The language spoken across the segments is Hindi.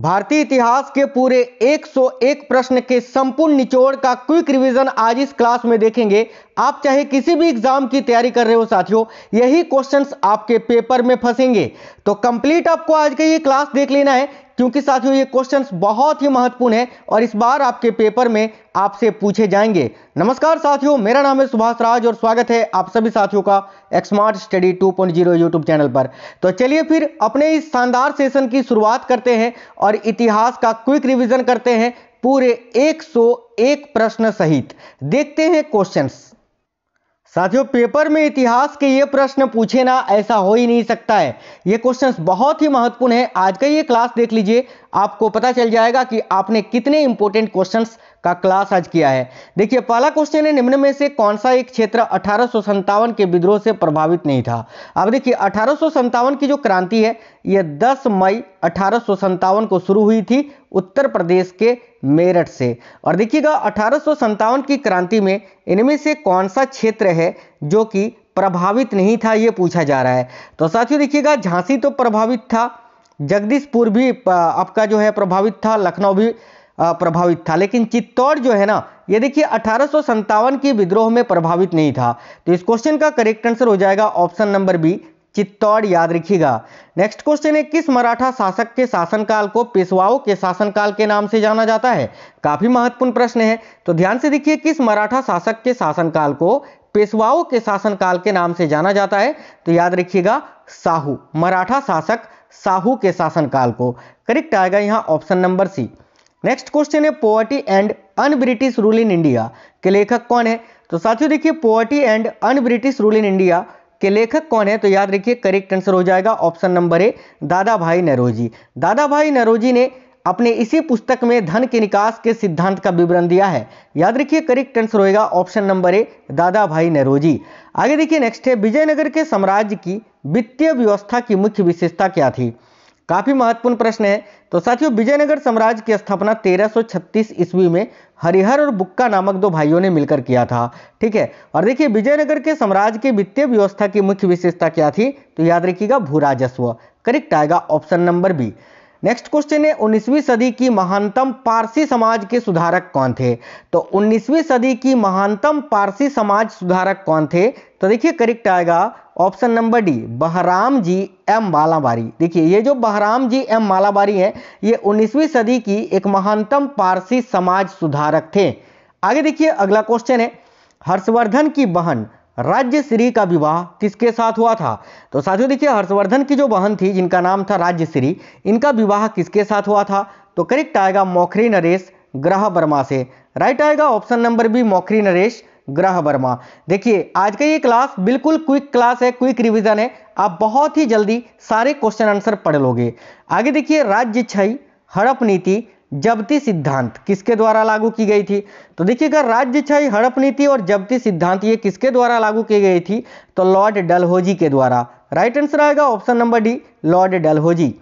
भारतीय इतिहास के पूरे 101 प्रश्न के संपूर्ण निचोड़ का क्विक रिवीजन आज इस क्लास में देखेंगे आप चाहे किसी भी एग्जाम की तैयारी कर रहे हो साथियों यही क्वेश्चंस आपके पेपर में फंसेंगे तो कंप्लीट आपको आज का ये क्लास देख लेना है क्योंकि साथियों ये क्वेश्चंस बहुत ही महत्वपूर्ण है और इस बार आपके पेपर में आपसे पूछे जाएंगे नमस्कार साथियों मेरा नाम है सुभाष राज और स्वागत है आप सभी साथियों का एक्समार्ट स्टडी 2.0 यूट्यूब चैनल पर तो चलिए फिर अपने इस शानदार सेशन की शुरुआत करते हैं और इतिहास का क्विक रिविजन करते हैं पूरे एक प्रश्न सहित देखते हैं क्वेश्चन साथियों पेपर में इतिहास के ये प्रश्न पूछे ना ऐसा हो ही नहीं सकता है ये क्वेश्चंस बहुत ही महत्वपूर्ण है आज का ये क्लास देख लीजिए आपको पता चल जाएगा कि आपने कितने इंपॉर्टेंट क्वेश्चंस का क्लास आज किया है देखिए पहला क्वेश्चन है निम्न में से कौन सा एक क्षेत्र अठारह के विद्रोह से प्रभावित नहीं था अब देखिए अठारह की जो क्रांति है यह 10 मई अठारह को शुरू हुई थी उत्तर प्रदेश के मेरठ से और देखिएगा अठारह की क्रांति में इनमें से कौन सा क्षेत्र है जो कि प्रभावित नहीं था यह पूछा जा रहा है तो साथियों देखिएगा झांसी तो प्रभावित था जगदीशपुर भी आपका जो है प्रभावित था लखनऊ भी प्रभावित था लेकिन चित्तौड़ जो है ना ये देखिए अठारह के विद्रोह में प्रभावित नहीं था तो इस क्वेश्चन का करेक्ट आंसर हो जाएगा ऑप्शन नंबर बी चित्तौड़ याद रखिएगा नेक्स्ट क्वेश्चन है किस मराठा शासक के शासनकाल को पेशवाओं के शासनकाल के नाम से जाना जाता है काफी महत्वपूर्ण प्रश्न है तो ध्यान से देखिए किस मराठा शासक के शासनकाल को पेशवाओं के शासनकाल के नाम से जाना जाता है तो याद रखिएगा साहू मराठा शासक साहू के शासनकाल को करेक्ट आएगा यहाँ option number C next question है poverty and un British rule in India के लेखक कौन है तो साथियों देखिए poverty and un British rule in India के लेखक कौन है तो याद रखिए करेक्ट आंसर हो जाएगा option number A Dadabhai Naoroji दादा भाई नरोजी ने अपने इसी पुस्तक में धन के निकास के सिद्धांत का विवरण दिया है याद रखिए करेक्ट आंसर होएगा option number A Dadabhai Naoroji आगे देखिए नेक्स्ट है विजयनगर के साम्राज्य की वित्तीय व्यवस्था की मुख्य विशेषता क्या थी काफी महत्वपूर्ण प्रश्न है तो साथियों विजयनगर साम्राज्य की स्थापना 1336 ईस्वी में हरिहर और बुक्का नामक दो भाइयों ने मिलकर किया था ठीक है और देखिए विजयनगर के साम्राज्य की वित्तीय व्यवस्था की मुख्य विशेषता क्या थी तो याद रखिएगा भू राजस्व करेक्ट आएगा option number B next question है उन्नीसवीं सदी की महानतम पारसी समाज के सुधारक कौन थे तो उन्नीसवीं सदी की महानतम पारसी समाज सुधारक कौन थे तो देखिए करेक्ट आएगा option number D Behramji M Malabari देखिए ये जो बहराम जी एम मालाबारी हैं ये उन्नीसवीं सदी की एक महानतम पारसी समाज सुधारक थे आगे देखिए अगला क्वेश्चन है हर्षवर्धन की बहन राज्य श्री का विवाह किसके साथ हुआ था तो साथियों देखिए हर्षवर्धन की जो बहन थी जिनका नाम था राज्य श्री इनका विवाह किसके साथ हुआ था तो करेक्ट आएगा मौखरी नरेश ग्रह वर्मा से राइट आएगा option number B Maukhari Naresh Graha Varma देखिए आज का ये क्लास बिल्कुल क्विक क्लास है क्विक रिविजन है आप बहुत ही जल्दी सारे क्वेश्चन आंसर पढ़ लोगे आगे देखिए राज्य छई हड़प नीति जबती सिद्धांत किसके द्वारा लागू की गई थी तो देखिएगा राज्य क्षय हड़प नीति और जबती सिद्धांत ये किसके द्वारा लागू की गई थी तो लॉर्ड डलहोजी के द्वारा राइट आंसर आएगा option number D Lord Dalhousie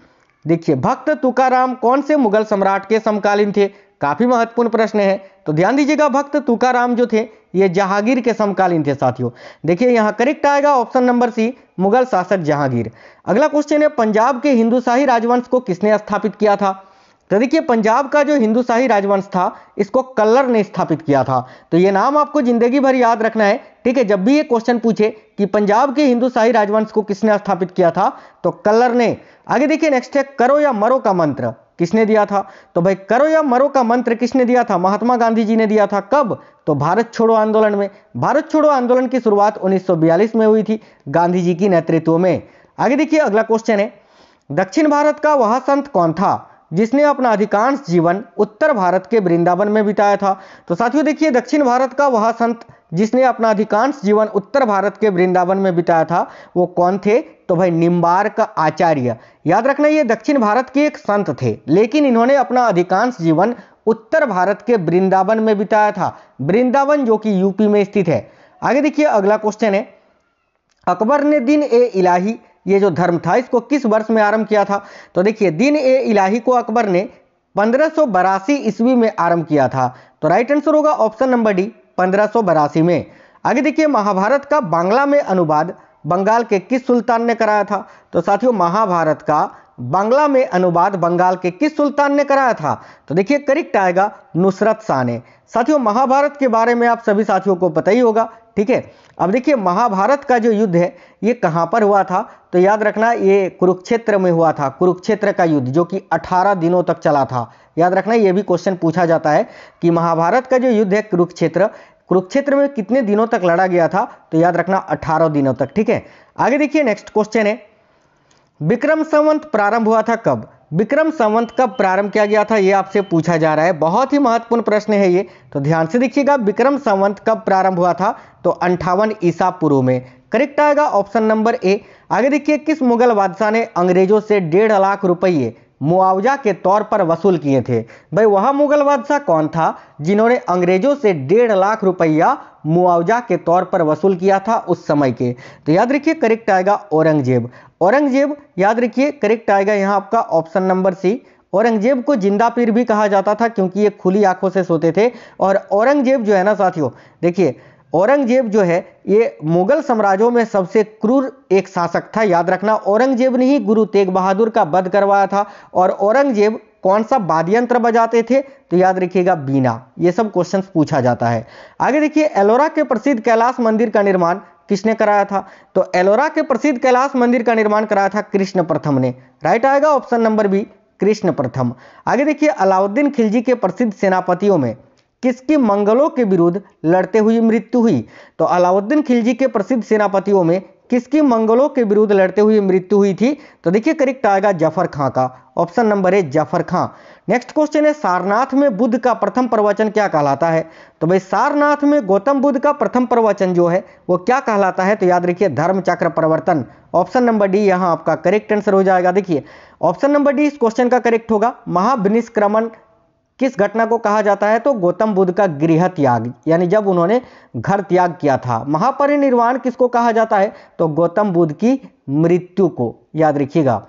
देखिए भक्त तुकाराम कौन से मुगल सम्राट के समकालीन थे काफी महत्वपूर्ण प्रश्न है तो ध्यान दीजिएगा भक्त तुकाराम जो थे ये जहांगीर के समकालीन थे साथियों देखिए यहाँ करेक्ट आएगा ऑप्शन नंबर सी मुगल शासक जहांगीर अगला क्वेश्चन है पंजाब के हिंदू शाही राजवंश को किसने स्थापित किया था तो देखिए पंजाब का जो हिंदुशाही राजवंश था इसको कल्लर ने स्थापित किया था तो ये नाम आपको जिंदगी भर याद रखना है ठीक है जब भी ये क्वेश्चन पूछे कि पंजाब के हिंदुशाही राजवंश को किसने स्थापित किया था तो कल्लर ने आगे देखिए नेक्स्ट है करो या मरो का मंत्र किसने दिया था तो भाई करो या मरो का मंत्र किसने दिया था महात्मा गांधी जी ने दिया था कब तो भारत छोड़ो आंदोलन में भारत छोड़ो आंदोलन की शुरुआत उन्नीस में हुई थी गांधी जी की नेतृत्व में आगे देखिए अगला क्वेश्चन है दक्षिण भारत का वह संत कौन था जिसने अपना अधिकांश जीवन उत्तर भारत के वृंदावन में बिताया था तो साथियों देखिए दक्षिण भारत का वह संत जिसने अपना अधिकांश जीवन उत्तर भारत के वृंदावन में बिताया था वो कौन थे तो भाई निम्बार का आचार्य याद रखना ये दक्षिण भारत के एक संत थे लेकिन इन्होंने अपना अधिकांश जीवन उत्तर भारत के वृंदावन में बिताया था वृंदावन जो कि यूपी में स्थित है आगे देखिए अगला क्वेश्चन है अकबर ने दिन ए इलाही ये जो धर्म था इसको किस वर्ष में आरंभ किया था तो देखिए दिन ए इलाही को अकबर ने पंद्रह ईस्वी में आरंभ किया था तो राइट आंसर होगा ऑप्शन नंबर डी पंद्रह में आगे देखिए महाभारत का बांग्ला में अनुवाद बंगाल के किस सुल्तान ने कराया था तो साथियों महाभारत का बांग्ला में अनुवाद बंगाल के किस सुल्तान ने कराया था तो देखिए करेक्ट आएगा नुसरत शाह ने साथियों महाभारत के बारे में आप सभी साथियों को पता ही होगा ठीक है अब देखिए महाभारत का जो युद्ध है ये कहाँ पर हुआ था तो याद रखना ये कुरुक्षेत्र में हुआ था कुरुक्षेत्र का युद्ध जो कि 18 दिनों तक चला था याद रखना ये भी क्वेश्चन पूछा जाता है कि महाभारत का जो युद्ध है कुरुक्षेत्र कुरुक्षेत्र में कितने दिनों तक लड़ा गया था तो याद रखना अठारह दिनों तक ठीक है आगे देखिए नेक्स्ट क्वेश्चन है विक्रम संवंत प्रारंभ हुआ था कब विक्रम संवंत कब प्रारंभ किया गया था यह आपसे पूछा जा रहा है बहुत ही महत्वपूर्ण प्रश्न है ये तो ध्यान से देखिएगा विक्रम संवंत कब प्रारंभ हुआ था तो अंठावन ईसा पूर्व में करेक्ट आएगा ऑप्शन नंबर ए आगे देखिए किस मुगल बादशाह ने अंग्रेजों से डेढ़ लाख रुपये मुआवजा के तौर पर वसूल किए थे भाई वह मुगल बादशाह कौन था जिन्होंने अंग्रेजों से डेढ़ लाख रुपया मुआवजा के तौर पर वसूल किया था उस समय के तो याद रखिए करेक्ट आएगा औरंगजेब औरंगजेब याद रखिए करेक्ट आएगा यहाँ आपका ऑप्शन नंबर सी औरंगजेब को जिंदा पीर भी कहा जाता था क्योंकि ये खुली आंखों से सोते थे और औरंगजेब जो है ना साथियों देखिए औरंगजेब जो है ये मुगल साम्राज्यों में सबसे क्रूर एक शासक था याद रखना औरंगजेब ने ही गुरु तेग बहादुर का वध करवाया था और औरंगजेब कौन सा वाद्यंत्र बजाते थे तो याद रखिएगा बीना ये सब क्वेश्चन पूछा जाता है आगे देखिए एलोरा के प्रसिद्ध कैलाश मंदिर का निर्माण किसने कराया था तो एलोरा के प्रसिद्ध कैलाश मंदिर का निर्माण कराया था कृष्ण प्रथम ने राइट आएगा ऑप्शन नंबर बी कृष्ण प्रथम आगे देखिए अलाउद्दीन खिलजी के प्रसिद्ध सेनापतियों में किसकी मंगलों के विरुद्ध लड़ते हुए मृत्यु हुई तो अलाउद्दीन खिलजी के प्रसिद्ध सेनापतियों में किसकी मंगलों के विरुद्ध लड़ते हुए मृत्यु हुई थी तो देखिए करेक्ट आएगा जफर खां का option number A Zafar Khan next question है सारनाथ में बुद्ध का प्रथम प्रवचन क्या कहलाता है तो भाई सारनाथ में गौतम बुद्ध का प्रथम प्रवचन जो है वो क्या कहलाता है तो याद रखिए धर्म चक्र प्रवर्तन ऑप्शन नंबर डी यहाँ आपका करेक्ट आंसर हो जाएगा देखिए ऑप्शन नंबर डी इस क्वेश्चन का करेक्ट होगा महाभिनिष्क्रमण किस घटना को कहा जाता है तो गौतम बुद्ध का गृह त्याग यानी जब उन्होंने घर त्याग किया था महापरिनिर्वाण किसको कहा जाता है तो गौतम बुद्ध की मृत्यु को याद रखिएगा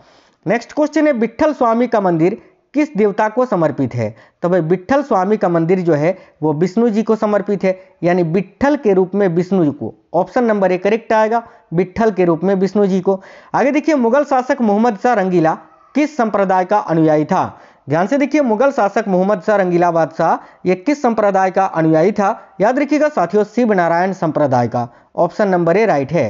नेक्स्ट क्वेश्चन है विठल स्वामी का मंदिर किस देवता को समर्पित है तो भाई विट्ठल स्वामी का मंदिर जो है वो विष्णु जी को समर्पित है यानी विट्ठल के रूप में विष्णु जी को ऑप्शन नंबर ए करेक्ट आएगा विट्ठल के रूप में विष्णु जी को आगे देखिए मुगल शासक मोहम्मद शाह रंगीला किस संप्रदाय का अनुयायी था ध्यान से देखिए मुगल शासक मोहम्मद शाह रंगीला बादशाह ये किस संप्रदाय का अनुयायी था याद रखिएगा साथियों शिव नारायण संप्रदाय का ऑप्शन नंबर ए राइट है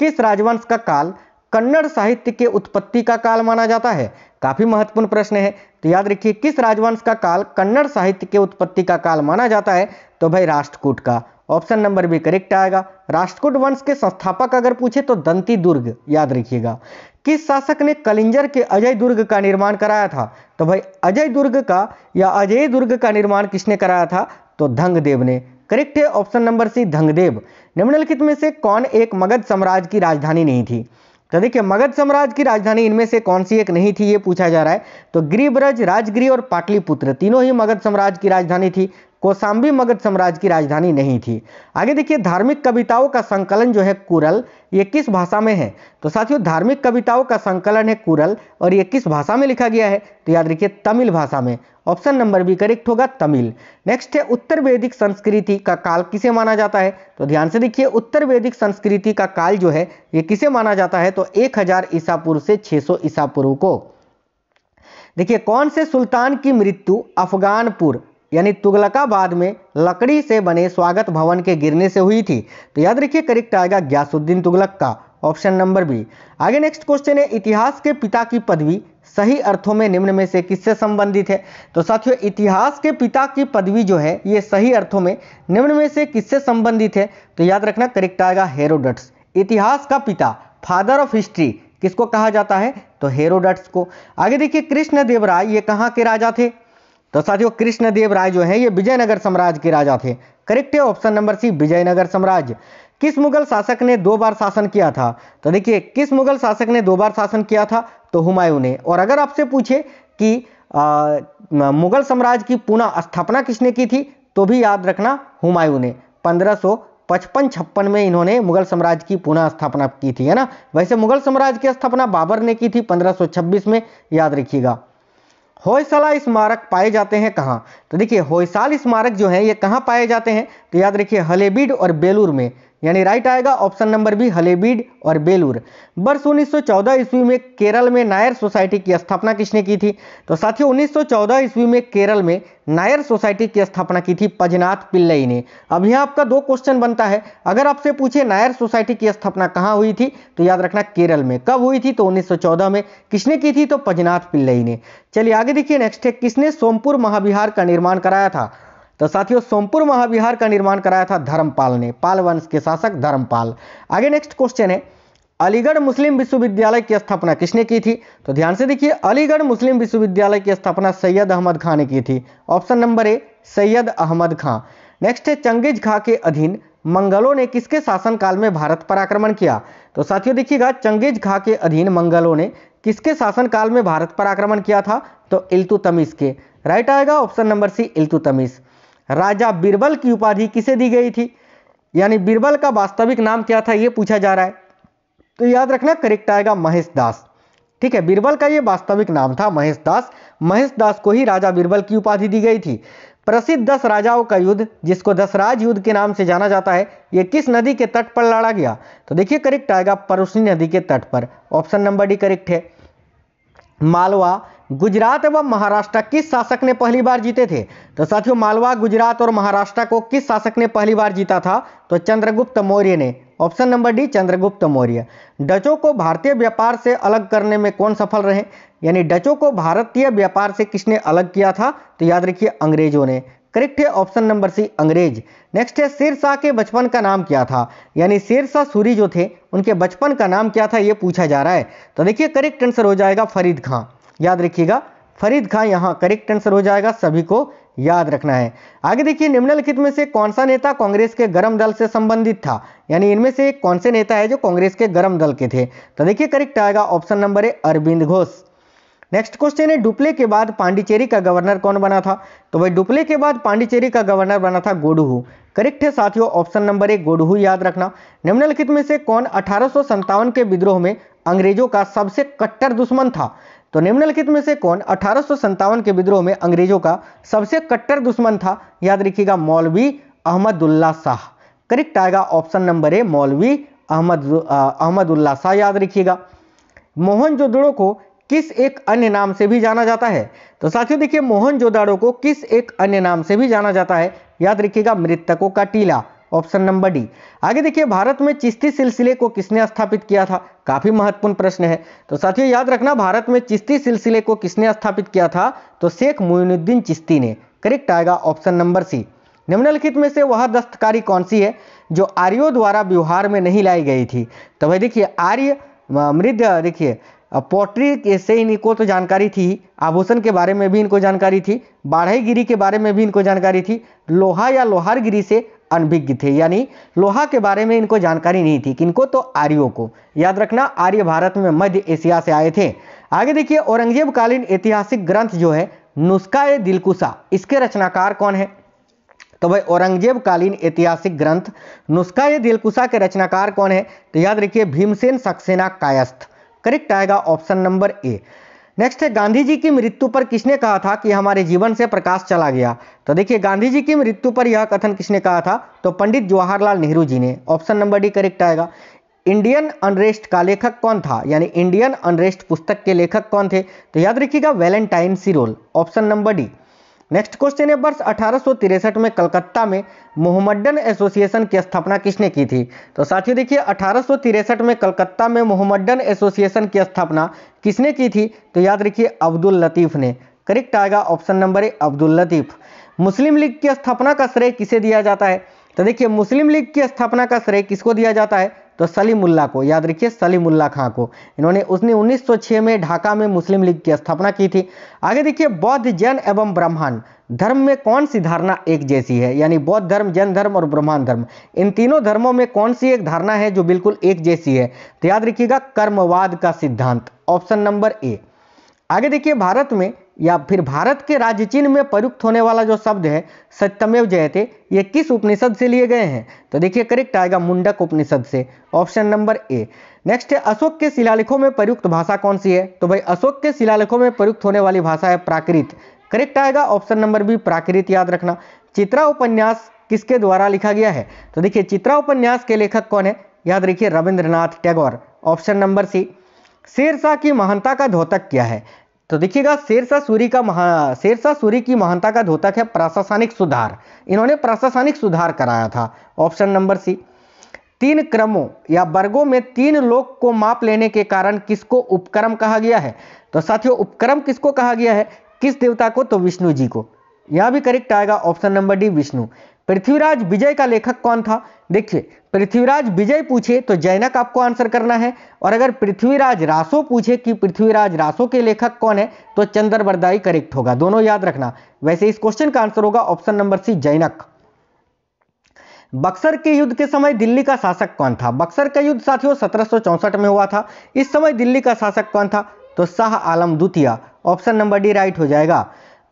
किस राजवंश का काल कन्नड़ साहित्य के उत्पत्ति का काल माना जाता है काफी महत्वपूर्ण प्रश्न है तो याद रखिए किस राजवंश का काल कन्नड़ साहित्य के उत्पत्ति का काल माना जाता है तो भाई राष्ट्रकूट का ऑप्शन नंबर भी करेक्ट आएगा राष्ट्रकूट वंश के संस्थापक अगर पूछे तो दंती दुर्ग याद रखिएगा किस शासक ने कलिंजर के अजय दुर्ग का निर्माण कराया था तो भाई अजय दुर्ग का या अजय दुर्ग का निर्माण किसने कराया था तो धंगदेव ने करेक्ट है ऑप्शन नंबर सी धंगदेव निम्नलिखित में से कौन एक मगध साम्राज्य की राजधानी नहीं थी तो देखिए मगध साम्राज्य की राजधानी इनमें से कौन सी एक नहीं थी ये पूछा जा रहा है तो गिरिब्रज राजगिरी और पाटलिपुत्र तीनों ही मगध साम्राज्य की राजधानी थी कोसाम्बी मगध साम्राज्य की राजधानी नहीं थी आगे देखिए धार्मिक कविताओं का संकलन जो है कुरल ये किस भाषा में है तो साथियों धार्मिक कविताओं का संकलन है कुरल और ये किस भाषा में लिखा गया है तो याद रखिए तमिल भाषा में ऑप्शन नंबर बी करेक्ट होगा तमिल नेक्स्ट है उत्तर वैदिक संस्कृति का काल किसे माना जाता है तो ध्यान से देखिए उत्तर वैदिक संस्कृति का काल जो है ये किसे माना जाता है तो एक ईसा पूर्व से छह ईसा पूर्व को देखिए कौन से सुल्तान की मृत्यु अफगानपुर यानी तुगलकाबाद में लकड़ी से बने स्वागत भवन के गिरने से हुई थी तो याद रखिए करेक्ट आएगा ग्यासुद्दीन तुगलक का ऑप्शन नंबर बी आगे नेक्स्ट क्वेश्चन है इतिहास के पिता की पदवी सही अर्थों में निम्न में से किससे संबंधित है तो साथियों इतिहास के पिता की पदवी जो है ये सही अर्थों में निम्न में से किससे संबंधित है तो याद रखना करेक्ट आएगा हेरोडट्स इतिहास का पिता फादर ऑफ हिस्ट्री किसको कहा जाता है तो हेरोडट्स को आगे देखिए कृष्ण देवराय ये कहाँ के राजा थे तो साथियों कृष्णदेव राय जो है ये विजयनगर साम्राज्य के राजा थे करेक्ट है ऑप्शन नंबर सी विजयनगर साम्राज्य किस मुगल शासक ने दो बार शासन किया था तो देखिए किस मुगल शासक ने दो बार शासन किया था तो हुमायूं ने और अगर आपसे पूछे कि आ, मुगल साम्राज्य की पुनः स्थापना किसने की थी तो भी याद रखना हुमायूं ने पंद्रह पचपन छप्पन में इन्होंने मुगल साम्राज्य की पुनः स्थापना की थी है ना वैसे मुगल साम्राज्य की स्थापना बाबर ने की थी पंद्रह में याद रखिएगा होयसला स्मारक पाए जाते हैं कहाँ तो देखिए होयसाल स्मारक जो है ये कहाँ पाए जाते हैं तो याद रखिए हलेबीड और बेलूर में यानी राइट आएगा ऑप्शन नंबर बी हलेबीड और बेलूर वर्ष 1914 ईस्वी में केरल में नायर सोसाइटी की स्थापना किसने की थी तो साथियों 1914 ईस्वी में केरल में नायर सोसाइटी की स्थापना की थी पजनाथ पिल्लई ने अब यहाँ आपका दो क्वेश्चन बनता है अगर आपसे पूछे नायर सोसाइटी की स्थापना कहाँ हुई थी तो याद रखना केरल में कब हुई थी तो उन्नीस में किसने की थी तो पजनाथ पिल्लई ने चलिए आगे देखिए नेक्स्ट है किसने सोमपुर महाविहार का निर्माण कराया था तो साथियों सोमपुर महाविहार का निर्माण कराया था धर्मपाल ने पाल वंश के शासक धर्मपाल आगे नेक्स्ट क्वेश्चन है अलीगढ़ मुस्लिम विश्वविद्यालय की स्थापना किसने की थी तो ध्यान से देखिए अलीगढ़ मुस्लिम विश्वविद्यालय की स्थापना सैयद अहमद खां ने की थी option number A Syed Ahmad Khan next है चंगेज खां के अधीन मंगलों ने किसके शासनकाल में भारत पर आक्रमण किया तो साथियों देखिएगा चंगेज खां के अधीन मंगलों ने किसके शासनकाल में भारत पर आक्रमण किया था तो इल्तुतमिश के राइट आएगा ऑप्शन नंबर सी इल्तुतमिश राजा बीरबल की उपाधि किसे दी गई थी यानी बीरबल का वास्तविक नाम क्या था यह पूछा जा रहा है तो याद रखना करेक्ट आएगा महेश दास ठीक है बीरबल का यह वास्तविक नाम था महेश दास महेश दास को ही राजा बीरबल की उपाधि दी गई थी प्रसिद्ध दस राजाओं का युद्ध जिसको दसराज युद्ध के नाम से जाना जाता है यह किस नदी के तट पर लड़ा गया तो देखिए करेक्ट आएगा परोसनी नदी के तट पर ऑप्शन नंबर डी करेक्ट है मालवा गुजरात एवं महाराष्ट्र किस शासक ने पहली बार जीते थे तो साथियों मालवा गुजरात और महाराष्ट्र को किस शासक ने पहली बार जीता था तो चंद्रगुप्त मौर्य ने option number D Chandragupta Maurya डचों को भारतीय व्यापार से अलग करने में कौन सफल रहे यानी डचों को भारतीय व्यापार से किसने अलग किया था तो याद रखिए अंग्रेजों ने करेक्ट है ऑप्शन नंबर सी अंग्रेज नेक्स्ट है शेरशाह के बचपन का नाम क्या था यानी शेरशाह सूरी जो थे उनके बचपन का नाम क्या था ये पूछा जा रहा है तो देखिए करेक्ट आंसर हो जाएगा फरीद खां याद रखिएगा फरीद खां यहाँ करेक्ट आंसर हो जाएगा सभी को याद रखना है आगे देखिए निम्नलिखित में से कौन सा नेता कांग्रेस के गरम दल से संबंधित था यानी इनमें से कौन से नेता है जो कांग्रेस के गरम दल के थे तो देखिए करेक्ट आएगा option number A Arvind Ghosh next question है डुप्ले के बाद पांडिचेरी का गवर्नर कौन बना था तो भाई डुप्ले के बाद पांडिचेरी का गवर्नर बना था गोडुहू करेक्ट है साथियों ऑप्शन नंबर ए गोडुहू याद रखना निम्नलिखित में से कौन अठारह के विद्रोह में अंग्रेजों का सबसे कट्टर दुश्मन था तो निम्नलिखित में से कौन अठारह के विद्रोह में अंग्रेजों का सबसे कट्टर दुश्मन था याद रखिएगा मौलवी अहमदुल्ला शाह करेक्ट आएगा option number A Maulvi Ahmad Ahmadullah Shah याद रखिएगा मोहन जोदड़ो को किस एक अन्य नाम से भी जाना जाता है तो साथियों देखिए मोहन जोदाड़ो को किस एक अन्य नाम से भी जाना जाता है याद रखिएगा मृतकों का टीला ऑप्शन नंबर डी आगे देखिए भारत में चिश्ती सिलसिले को किसने स्थापित किया था काफी महत्वपूर्ण प्रश्न है तो साथियों याद रखना भारत में चिश्ती सिलसिले को किसने स्थापित किया था तो शेख मोइनुद्दीन चिश्ती ने करेक्ट आएगा ऑप्शन नंबर सी निम्नलिखित में से वह दस्तकारी कौन सी है जो आर्यों द्वारा व्यवहार में नहीं लाई गई थी तो भाई देखिए आर्य मृद देखिए पोट्री से इनको तो जानकारी थी आभूषण के बारे में भी इनको जानकारी थी बाढ़ईगिरी के बारे में भी इनको जानकारी थी लोहा या लोहारगिरी से अनभिज्ञ थे यानी लोहा के बारे में इनको जानकारी नहीं थी किनको तो आर्यों को याद रखना आर्य भारत में मध्य एशिया से आए थे आगे देखिए औरंगजेब कालीन ऐतिहासिक ग्रंथ जो है नुस्खा ए दिलकुशा इसके रचनाकार कौन है तो भाई औरंगजेब कालीन ऐतिहासिक ग्रंथ नुस्खा ए दिलकुशा के रचनाकार कौन है तो याद रखिए भीमसेन सक्सेना कायस्थ करेक्ट आएगा ऑप्शन नंबर ए नेक्स्ट है गांधी जी की मृत्यु पर किसने कहा था कि हमारे जीवन से प्रकाश चला गया तो देखिए गांधी जी की मृत्यु पर यह कथन किसने कहा था तो पंडित जवाहरलाल नेहरू जी ने ऑप्शन नंबर डी करेक्ट आएगा इंडियन अनरेस्ट का लेखक कौन था यानी इंडियन अनरेस्ट पुस्तक के लेखक कौन थे तो याद रखिएगा Valentine Chirol option number D next question है वर्ष अठारह में कलकत्ता में मोहम्मडन एसोसिएशन की स्थापना किसने की थी तो साथियों देखिए अठारह में कलकत्ता में मोहम्मडन एसोसिएशन की स्थापना किसने की थी तो याद रखिए अब्दुल लतीफ़ ने करेक्ट आएगा option number A Abdul Latif Muslim League की स्थापना का श्रेय किसे दिया जाता है तो देखिए मुस्लिम लीग की स्थापना का श्रेय किसको दिया जाता है तो सलीमुल्ला को याद रखिए सलीमुल्ला खां को इन्होंने उसने 1906 में ढाका में मुस्लिम लीग की स्थापना की थी आगे देखिए बौद्ध जैन एवं ब्राह्मण धर्म में कौन सी धारणा एक जैसी है यानी बौद्ध धर्म जैन धर्म और ब्रह्मांड धर्म इन तीनों धर्मों में कौन सी एक धारणा है जो बिल्कुल एक जैसी है तो याद रखिएगा कर्मवाद का सिद्धांत ऑप्शन नंबर ए आगे देखिए भारत में या फिर भारत के राज्य चिन्ह में प्रयुक्त होने वाला जो शब्द है सत्यमेव जयते ये किस उपनिषद से लिए गए हैं तो देखिए करेक्ट आएगा मुंडक उपनिषद से ऑप्शन नंबर ए नेक्स्ट है अशोक के शिलालेखों में प्रयुक्त भाषा कौन सी है तो भाई अशोक के शिलालेखों में प्रयुक्त होने वाली भाषा है प्राकृत करेक्ट आएगा ऑप्शन नंबर बी प्राकृत याद रखना चित्रा उपन्यास किसके द्वारा लिखा गया है तो देखिए चित्रा उपन्यास के लेखक कौन है याद रखिए Rabindranath Tagore option number C Sher Shah की महानता का धोतक क्या है तो देखिएगा शेरशाह सूरी का महा शेरशाह सूरी की महानता का धोतक है प्रशासनिक सुधार इन्होंने प्रशासनिक सुधार कराया था ऑप्शन नंबर सी तीन क्रमों या वर्गों में तीन लोग को माप लेने के कारण किसको उपक्रम कहा गया है तो साथियों उपक्रम किसको कहा गया है किस देवता को तो विष्णु जी को यह भी करेक्ट आएगा option number D Vishnu Prithviraj Vijay का लेखक कौन था देखिए पृथ्वीराज विजय पूछे तो जैनक आपको आंसर करना है और अगर पृथ्वीराज रासो पूछे कि पृथ्वीराज रासो के लेखक कौन है तो चंद्र बरदाई करेक्ट होगा दोनों याद रखना वैसे इस क्वेश्चन का आंसर होगा option number C Jayanaka Buxar के युद्ध के समय दिल्ली का शासक कौन था बक्सर का युद्ध साथियों सत्रह में हुआ था इस समय दिल्ली का शासक कौन था तो शाह आलम द्वितीय ऑप्शन नंबर डी राइट हो जाएगा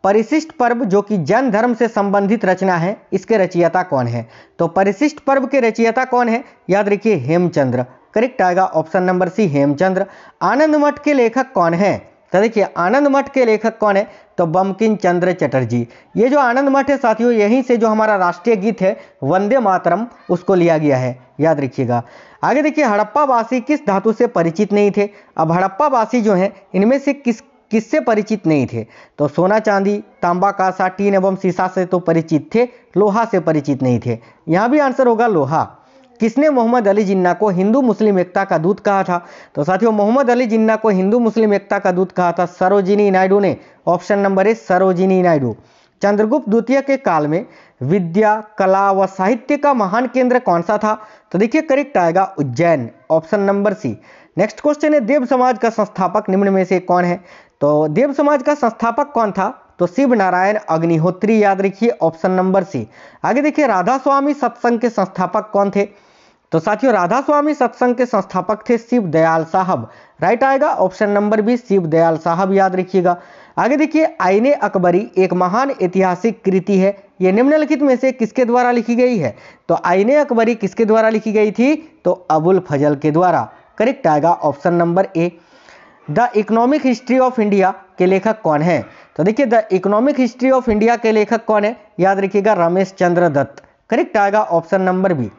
परिशिष्ट पर्व जो कि जैन धर्म से संबंधित रचना है इसके रचियता कौन है तो परिशिष्ट पर्व के रचियता कौन है याद रखिए हेमचंद्र करेक्ट आएगा option number C Hemchandra Anand Math के लेखक कौन है तो देखिए आनंद मठ के लेखक कौन है तो बमकिन चंद्र चटर्जी ये जो आनंद मठ है साथियों यहीं से जो हमारा राष्ट्रीय गीत है वंदे मातरम उसको लिया गया है याद रखिएगा आगे देखिए हड़प्पा वासी किस धातु से परिचित नहीं थे अब हड़प्पा वासी जो हैं इनमें से किस किससे परिचित नहीं थे तो सोना चांदी तांबा कासा टीन एवं सीसा से तो परिचित थे लोहा से परिचित नहीं थे यहाँ भी आंसर होगा लोहा किसने मोहम्मद अली जिन्ना को हिंदू मुस्लिम एकता का दूत कहा था तो साथियों मोहम्मद अली जिन्ना को हिंदू मुस्लिम एकता का दूत कहा था सरोजिनी नायडू ने option number A Sarojini Naidu Chandragupta द्वितीय के काल में विद्या कला व साहित्य का महान केंद्र कौन सा था तो देखिए करेक्ट आएगा Ujjain option number C next question है देव समाज का संस्थापक निम्न में से कौन है तो देव समाज का संस्थापक कौन था तो शिव नारायण अग्निहोत्री याद रखिए ऑप्शन नंबर सी आगे देखिए राधा स्वामी सत्संग के संस्थापक कौन थे तो साथियों राधा स्वामी सत्संग के संस्थापक थे शिव दयाल साहब राइट आएगा option number B Shiv Dayal Sahab याद रखिएगा आगे देखिए आईने अकबरी एक महान ऐतिहासिक कृति है ये निम्नलिखित में से किसके द्वारा लिखी गई है तो आईने अकबरी किसके द्वारा लिखी गई थी तो अबुल फजल के द्वारा करेक्ट आएगा option number A the economic history of India के लेखक कौन है तो देखिए the economic history of India के लेखक कौन है याद रखिएगा रमेश चंद्र दत्त करेक्ट आएगा ऑप्शन नंबर बी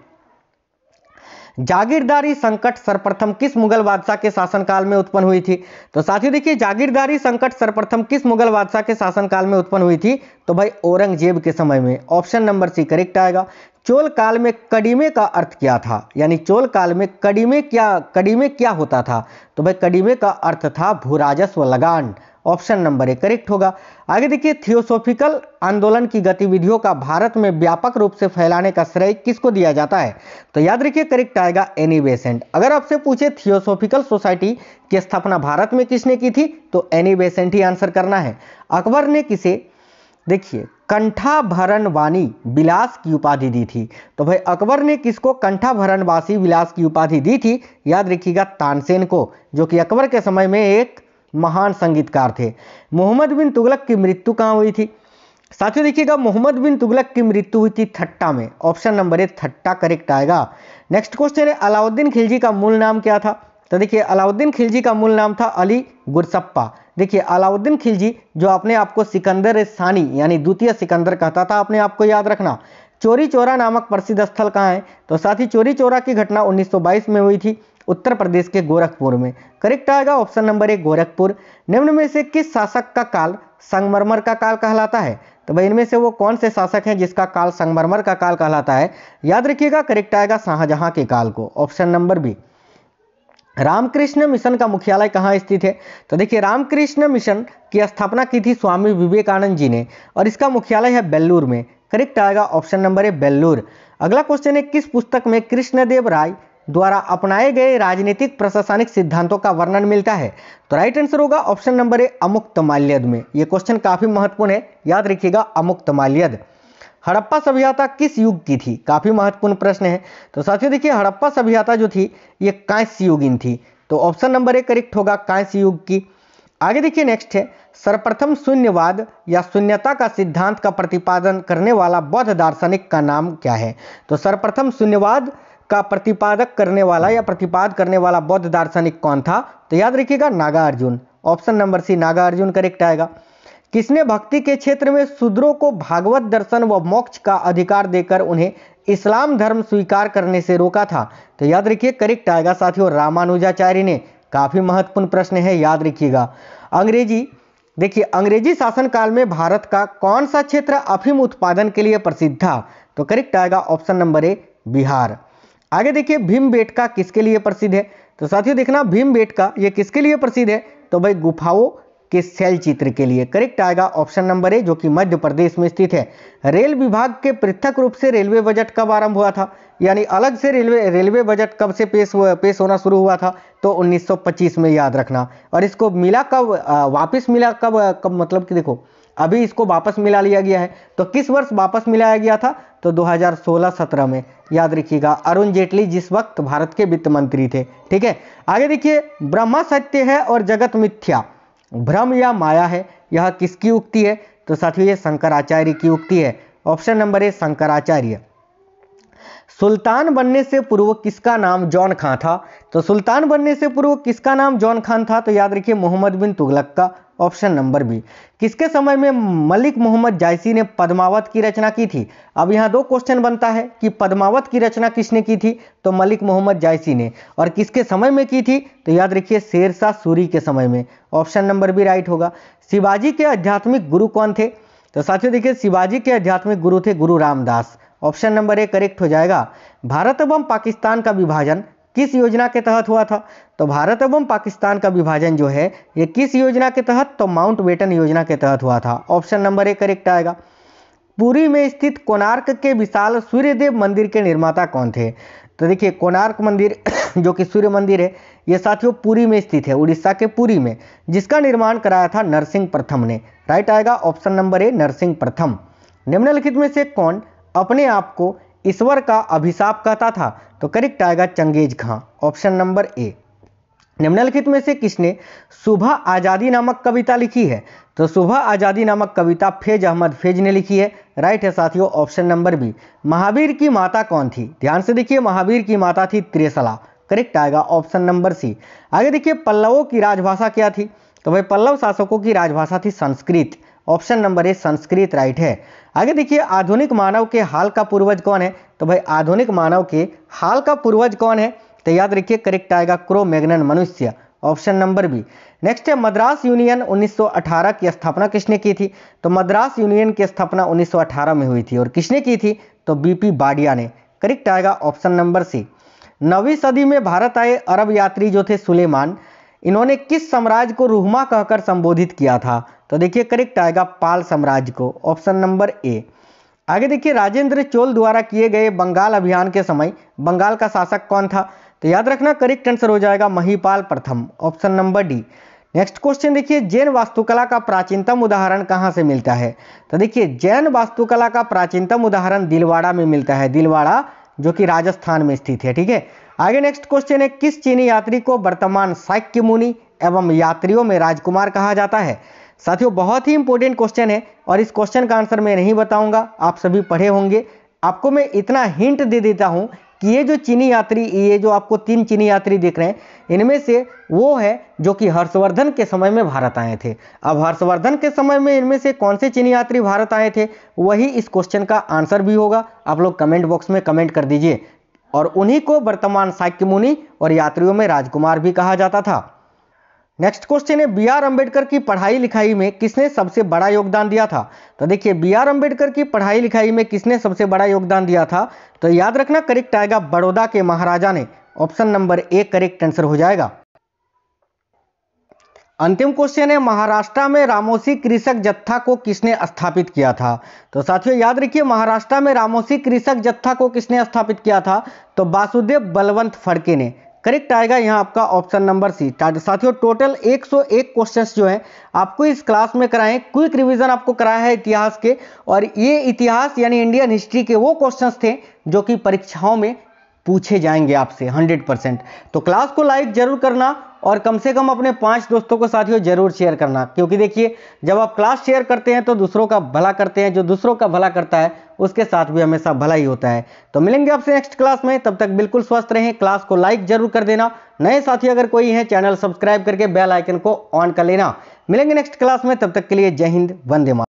जागीरदारी संकट सर्वप्रथम किस मुगल बादशाह के शासनकाल में उत्पन्न हुई थी तो साथियों देखिए जागीरदारी संकट सर्वप्रथम किस मुगल बादशाह के शासनकाल में उत्पन्न हुई थी तो भाई औरंगजेब के समय में ऑप्शन नंबर सी करेक्ट आएगा चोल काल में कड़ीमे का अर्थ क्या था यानी चोल काल में कड़ीमे क्या कड़ीमे क्या होता था तो भाई कड़ीमे का अर्थ था राजस्व लगान ऑप्शन नंबर ए करेक्ट होगा आगे देखिए थियोसोफिकल आंदोलन की गतिविधियों का भारत में व्यापक रूप से फैलाने का श्रेय किसको दिया जाता है तो याद रखिए करेक्ट आएगा एनी बेसेंट अगर आपसे पूछे थियोसोफिकल सोसाइटी की स्थापना भारत में किसने की थी तो एनी बेसेंट ही आंसर करना है अकबर ने किसे देखिए कंठा भरण वाणी विलास की उपाधि दी थी तो भाई अकबर ने किसको कंठा भरणवासी विलास की उपाधि दी थी याद रखिएगा तानसेन को जो कि अकबर के समय में एक महान संगीतकार थे मोहम्मद बिन तुगलक की मृत्यु कहाँ हुई थी साथियों देखिएगा मोहम्मद बिन तुगलक की मृत्यु हुई थी थट्टा में option number A Thatta correct आएगा नेक्स्ट क्वेश्चन है अलाउद्दीन खिलजी का मूल नाम क्या था तो देखिए अलाउद्दीन खिलजी का मूल नाम था अली गुरसप्पा देखिए अलाउद्दीन खिलजी जो अपने आप को सिकंदर सानी यानी द्वितीय सिकंदर कहता था अपने आप को याद रखना चोरी चोरा नामक प्रसिद्ध स्थल कहाँ है तो साथ ही चोरी चोरा की घटना 1922 में हुई थी उत्तर प्रदेश के गोरखपुर में करेक्ट आएगा ऑप्शन नंबर एक गोरखपुर निम्न में से किस शासक का काल संगमरमर का काल कहलाता है तो भाई इनमें से वो कौन से शासक हैं जिसका काल संगमरमर का काल कहलाता है याद रखिएगा करेक्ट आएगा शाहजहां के काल को option number B Ramakrishna Mission का मुख्यालय कहाँ स्थित है तो देखिए रामकृष्ण मिशन की स्थापना की थी स्वामी विवेकानंद जी ने और इसका मुख्यालय है बेल्लूर में करेक्ट आएगा ऑप्शन नंबर ए बेल्लूर अगला क्वेश्चन है किस पुस्तक में कृष्णदेव राय द्वारा अपनाए गए राजनीतिक प्रशासनिक सिद्धांतों का वर्णन मिलता है तो राइट आंसर होगा option number A Amuktamalyada में ये क्वेश्चन काफी महत्वपूर्ण है याद रखिएगा अमुक्त माल्यद हड़प्पा सभ्यता किस युग की थी काफी महत्वपूर्ण प्रश्न है तो साथियों देखिए हड़प्पा सभ्यता जो थी ये कांस्य युगिन थी तो ऑप्शन नंबर ए करेक्ट होगा कांस्य युग की आगे देखिए नेक्स्ट है सर्वप्रथम शून्यवाद या शून्यता का सिद्धांत का प्रतिपादन करने वाला बौद्ध दार्शनिक का नाम क्या है तो सर्वप्रथम शून्यवाद का प्रतिपादक करने वाला या प्रतिपाद करने वाला बौद्ध दार्शनिक कौन था तो याद रखिएगा Nagarjuna option number C Nagarjuna correct आएगा किसने भक्ति के क्षेत्र में शूद्रों को भागवत दर्शन व मोक्ष का अधिकार देकर उन्हें इस्लाम धर्म स्वीकार करने से रोका था तो याद रखिए करेक्ट आएगा साथियों रामानुजाचार्य ने काफ़ी महत्वपूर्ण प्रश्न है याद रखिएगा अंग्रेजी देखिए अंग्रेजी शासनकाल में भारत का कौन सा क्षेत्र अफीम उत्पादन के लिए प्रसिद्ध था तो करेक्ट आएगा ऑप्शन नंबर ए बिहार आगे देखिए भीम बेटका किसके लिए प्रसिद्ध है तो साथियों देखना भीम बेटका ये किसके लिए प्रसिद्ध है तो भाई गुफाओं के शैल चित्र के लिए करेक्ट आएगा ऑप्शन नंबर ए जो कि मध्य प्रदेश में स्थित है रेल विभाग के पृथक रूप से रेलवे बजट कब आरंभ हुआ था यानी अलग से रेलवे रेलवे बजट कब से पेश हुआ पेश होना शुरू हुआ था तो 1925 में याद रखना और इसको मिला कब वापस मिला कब कब मतलब कि देखो अभी इसको वापस मिला लिया गया है तो किस वर्ष वापस मिलाया गया था तो 2016-17 में याद रखिएगा अरुण जेटली जिस वक्त भारत के वित्त मंत्री थे ठीक है आगे देखिए ब्रह्मा सत्य है और जगत मिथ्या भ्रम या माया है यह किसकी उक्ति है तो साथियों ये शंकराचार्य की उक्ति है ऑप्शन नंबर ए शंकराचार्य सुल्तान बनने से पूर्व किसका नाम जॉन खां था तो सुल्तान बनने से पूर्व किसका नाम जॉन खान था तो याद रखिए मोहम्मद बिन तुगलक का ऑप्शन नंबर बी किसके समय में मलिक मोहम्मद जायसी ने पद्मावत की रचना की थी अब यहाँ दो क्वेश्चन बनता है कि पद्मावत की रचना किसने की थी तो मलिक मोहम्मद जायसी ने और किसके समय में की थी तो याद रखिए शेरशाह सूरी के समय में ऑप्शन नंबर बी राइट होगा शिवाजी के आध्यात्मिक गुरु कौन थे तो साथियों देखिए शिवाजी के आध्यात्मिक गुरु थे Guru Ramdas option number A correct हो जाएगा भारत एवं पाकिस्तान का विभाजन किस योजना के तहत हुआ था तो भारत एवं पाकिस्तान का विभाजन जो है ये किस योजना के तहत तो माउंट बेटन योजना के तहत हुआ था ऑप्शन नंबर ए करेक्ट आएगा पुरी में स्थित कोणार्क के विशाल सूर्यदेव मंदिर के निर्माता कौन थे तो देखिए कोणार्क मंदिर जो कि सूर्य मंदिर है ये साथियों पुरी में स्थित है उड़ीसा के पुरी में जिसका निर्माण कराया था नरसिंह प्रथम ने राइट आएगा ऑप्शन नंबर ए नरसिंह प्रथम निम्नलिखित में से कौन अपने आप को ईश्वर का अभिशाप कहता था तो करेक्ट आएगा Genghis Khan option number A निम्नलिखित में से किसने सुबह आज़ादी नामक कविता लिखी है तो सुबह आज़ादी नामक कविता फेज अहमद फेज ने लिखी है राइट है साथियों ऑप्शन नंबर बी महावीर की माता कौन थी ध्यान से देखिए महावीर की माता थी त्रेसला करेक्ट आएगा ऑप्शन नंबर सी आगे देखिए पल्लवों की राजभाषा क्या थी तो भाई पल्लव शासकों की राजभाषा थी Sanskrit option number A Sanskrit right है आगे देखिए आधुनिक मानव के हाल का पूर्वज कौन है तो भाई आधुनिक मानव के हाल का पूर्वज कौन है तो याद रखिए करेक्ट आएगा क्रो मैग्नन मनुष्य ऑप्शन नंबर बी नेक्स्ट है मद्रास यूनियन 1918 की स्थापना किसने की थी तो मद्रास यूनियन की स्थापना 1918 में हुई थी और किसने की थी तो बीपी बाडिया ने करेक्ट आएगा ऑप्शन नंबर सी नवीं सदी में भारत आए अरब यात्री जो थे सुलेमान इन्होंने किस साम्राज्य को रुहमा कहकर संबोधित किया था तो देखिए करेक्ट आएगा पाल साम्राज्य को ऑप्शन नंबर ए आगे देखिए राजेंद्र चोल द्वारा किए गए बंगाल अभियान के समय बंगाल का शासक कौन था तो याद रखना करेक्ट आंसर हो जाएगा महीपाल प्रथम option number D next question देखिए जैन वास्तुकला का प्राचीनतम उदाहरण कहाँ से मिलता है तो देखिए जैन वास्तुकला का प्राचीनतम उदाहरण दिलवाड़ा में मिलता है दिलवाड़ा जो कि राजस्थान में स्थित है ठीक है आगे नेक्स्ट क्वेश्चन है किस चीनी यात्री को वर्तमान साक्य मुनि एवं यात्रियों में राजकुमार कहा जाता है साथियों बहुत ही इंपॉर्टेंट क्वेश्चन है और इस क्वेश्चन का आंसर मैं नहीं बताऊंगा आप सभी पढ़े होंगे आपको मैं इतना हिंट दे देता हूं कि ये जो चीनी यात्री ये जो आपको तीन चीनी यात्री देख रहे हैं इनमें से वो है जो कि हर्षवर्धन के समय में भारत आए थे अब हर्षवर्धन के समय में इनमें से कौन से चीनी यात्री भारत आए थे वही इस क्वेश्चन का आंसर भी होगा आप लोग कमेंट बॉक्स में कमेंट कर दीजिए और उन्हीं को वर्तमान साक्य मुनि और यात्रियों में राजकुमार भी कहा जाता था नेक्स्ट क्वेश्चन है बी आर अम्बेडकर की पढ़ाई लिखाई में किसने सबसे बड़ा योगदान दिया था तो देखिए बी आर अम्बेडकर की पढ़ाई लिखाई में किसने सबसे बड़ा योगदान दिया था तो याद रखना करेक्ट आएगा बड़ौदा के महाराजा ने option number A correct answer हो जाएगा अंतिम क्वेश्चन है महाराष्ट्र में रामोसी कृषक जत्था को किसने स्थापित किया था तो साथियों याद रखिए महाराष्ट्र में रामोसी कृषक जत्था को किसने स्थापित किया था तो वासुदेव बलवंत फड़के ने करेक्ट आएगा यहाँ आपका ऑप्शन नंबर सी साथियों टोटल 101 क्वेश्चंस जो है आपको इस क्लास में कराएं क्विक रिवीजन आपको कराया है इतिहास के और ये इतिहास यानी इंडियन हिस्ट्री के वो क्वेश्चंस थे जो कि परीक्षाओं में पूछे जाएंगे आपसे 100 परसेंट तो क्लास को लाइक जरूर करना और कम से कम अपने पांच दोस्तों को साथियों जरूर शेयर करना क्योंकि देखिए जब आप क्लास शेयर करते हैं तो दूसरों का भला करते हैं जो दूसरों का भला करता है उसके साथ भी हमेशा भला ही होता है तो मिलेंगे आपसे नेक्स्ट क्लास में तब तक बिल्कुल स्वस्थ रहें क्लास को लाइक जरूर कर देना नए साथी अगर कोई है चैनल सब्सक्राइब करके बेल आइकन को ऑन कर लेना मिलेंगे नेक्स्ट क्लास में तब तक के लिए जय हिंद वंदे मातरम